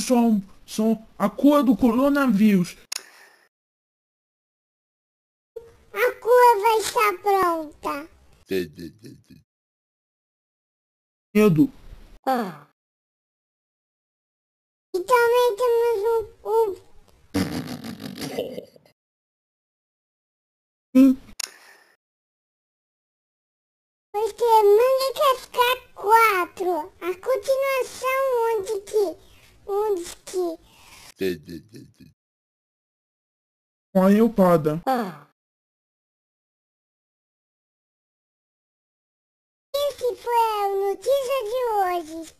som, som, a cor do coronavírus. A cor vai estar pronta. Medo. Ah. E também temos um... um... Sim. Você manda cascar quatro. A continuação Põe o pada. Esse foi a notícia de hoje.